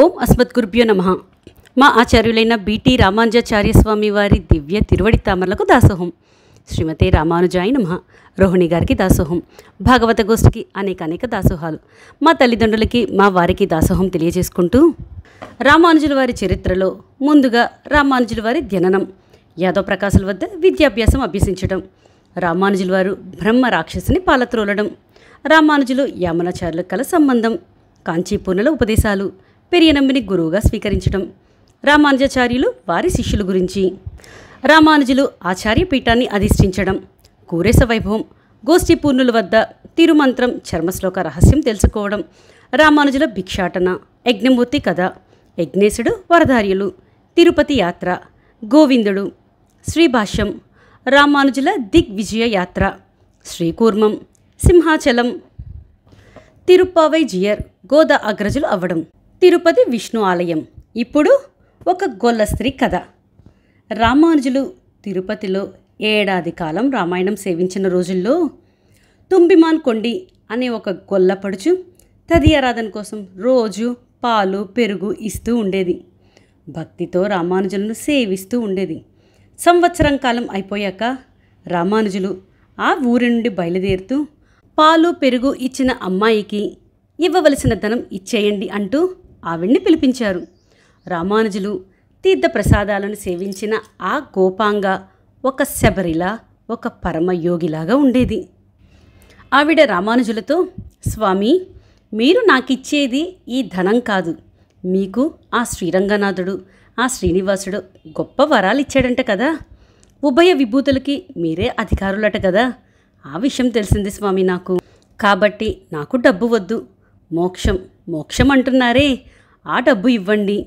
ఓం అస్మత్ గురుభ్యో నమ మా ఆచార్యులైన బీటీ రామానుజాచార్య స్వామి వారి దివ్య తిరువడి తామరలకు దాసోహం శ్రీమతి రామానుజాయ నమ రోహిణి గారికి దాసోహం భాగవత గోష్ఠికి అనేక అనేక దాసోహాలు మా తల్లిదండ్రులకి మా వారికి దాసోహం తెలియజేసుకుంటూ రామానుజుల వారి చరిత్రలో ముందుగా రామానుజుల వారి జననం యాదవ ప్రకాశుల వద్ద విద్యాభ్యాసం అభ్యసించడం రామానుజుల వారు బ్రహ్మ రాక్షసుని పాలత్రోలడం రామానుజులు యామనాచారుల కల సంబంధం కాంచీపూర్ణల ఉపదేశాలు పెరియనంబిని గురువుగా స్వీకరించడం రామానుజాచార్యులు వారి శిష్యుల గురించి రామానుజులు ఆచార్య పీఠాన్ని అధిష్ఠించడం కూరేస వైభవం గోష్ఠీ పూర్ణుల వద్ద తిరుమంత్రం చర్మశ్లోక రహస్యం తెలుసుకోవడం రామానుజుల భిక్షాటన యజ్ఞమూర్తి కథ యజ్ఞేశుడు వరదార్యులు తిరుపతి యాత్ర గోవిందుడు శ్రీభాష్యం రామానుజుల దిగ్విజయ యాత్ర శ్రీకూర్మం సింహాచలం తిరుప్పావై జియర్ గోదా అగ్రజులు అవ్వడం తిరుపతి విష్ణు ఆలయం ఇప్పుడు ఒక గొల్ల స్త్రీ కథ రామానుజులు తిరుపతిలో ఏడాది కాలం రామాయణం సేవించిన రోజుల్లో తుంబిమాన్ కొండి అనే ఒక గొల్లపడుచు తదియరాధన కోసం రోజు పాలు పెరుగు ఇస్తూ ఉండేది భక్తితో రామానుజులను సేవిస్తూ ఉండేది సంవత్సరం కాలం అయిపోయాక రామానుజులు ఆ ఊరి నుండి బయలుదేరుతూ పాలు పెరుగు ఇచ్చిన అమ్మాయికి ఇవ్వవలసిన ధనం ఇచ్చేయండి అంటూ ఆవిడ్ని పిలిపించారు రామానుజులు తీర్థ ప్రసాదాలను సేవించిన ఆ గోపాంగ ఒక శబరిలా ఒక పరమయోగిలాగా ఉండేది ఆవిడ రామానుజులతో స్వామి మీరు నాకిచ్చేది ఈ ధనం కాదు మీకు ఆ శ్రీరంగనాథుడు ఆ శ్రీనివాసుడు గొప్ప వరాలు ఇచ్చాడంట కదా ఉభయ విభూతులకి మీరే అధికారులట కదా ఆ విషయం తెలిసింది స్వామి నాకు కాబట్టి నాకు డబ్బు వద్దు మోక్షం మోక్షం అంటున్నారే ఆ డబ్బు ఇవ్వండి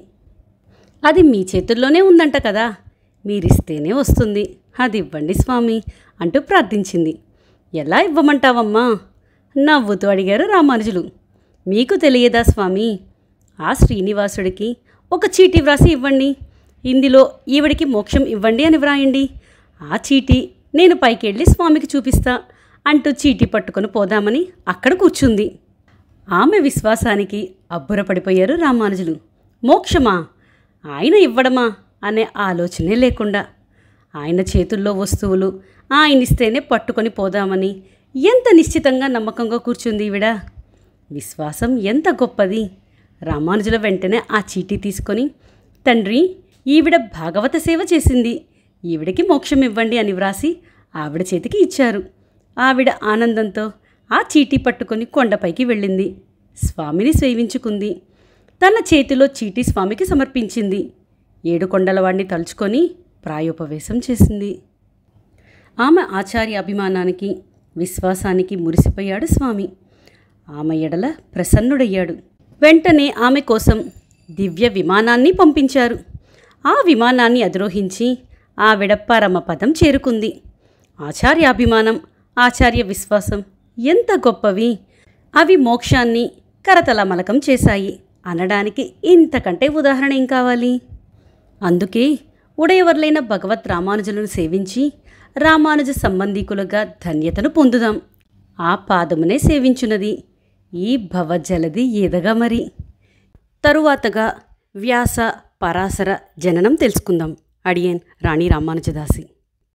అది మీ చేతుల్లోనే ఉందంట కదా మీరిస్తేనే వస్తుంది అది ఇవ్వండి స్వామి అంటూ ప్రార్థించింది ఎలా ఇవ్వమంటావమ్మా నవ్వుతూ అడిగారు రామానుజులు మీకు తెలియదా స్వామి ఆ శ్రీనివాసుడికి ఒక చీటీ వ్రాసి ఇవ్వండి ఇందులో ఈవిడికి మోక్షం ఇవ్వండి అని వ్రాయండి ఆ చీటీ నేను పైకి వెళ్ళి స్వామికి చూపిస్తా అంటూ చీటీ పట్టుకొని పోదామని అక్కడ కూర్చుంది ఆమె విశ్వాసానికి అబ్బురపడిపోయారు రామానుజులు మోక్షమా ఆయన ఇవ్వడమా అనే ఆలోచనే లేకుండా ఆయన చేతుల్లో వస్తువులు ఆయనిస్తేనే పట్టుకొని పోదామని ఎంత నిశ్చితంగా నమ్మకంగా కూర్చుంది ఈవిడ విశ్వాసం ఎంత గొప్పది రామానుజుల వెంటనే ఆ చీటీ తీసుకొని తండ్రి ఈవిడ భాగవత సేవ చేసింది ఈవిడకి మోక్షం ఇవ్వండి అని వ్రాసి ఆవిడ చేతికి ఇచ్చారు ఆవిడ ఆనందంతో ఆ చీటీ పట్టుకొని కొండపైకి వెళ్ళింది స్వామిని సేవించుకుంది తన చేతిలో చీటీ స్వామికి సమర్పించింది ఏడుకొండలవాణ్ణి తలుచుకొని ప్రాయోపవేశం చేసింది ఆమె ఆచార్య అభిమానానికి విశ్వాసానికి మురిసిపోయాడు స్వామి ఆమె ఎడల ప్రసన్నుడయ్యాడు వెంటనే ఆమె కోసం దివ్య విమానాన్ని పంపించారు ఆ విమానాన్ని అధిరోహించి ఆవిడ పదం చేరుకుంది ఆచార్య అభిమానం ఆచార్య విశ్వాసం ఎంత గొప్పవి అవి మోక్షాన్ని కరతలమలకం చేశాయి అనడానికి ఇంతకంటే ఉదాహరణ ఏం కావాలి అందుకే ఉడయవర్లైన భగవత్ రామానుజులను సేవించి రామానుజ సంబంధీకులుగా ధన్యతను పొందుదాం ఆ పాదమునే సేవించున్నది ఈ భవజలది ఎదగా మరి తరువాతగా వ్యాస పరాశర జననం తెలుసుకుందాం అడియన్ రాణి రామానుజదాసి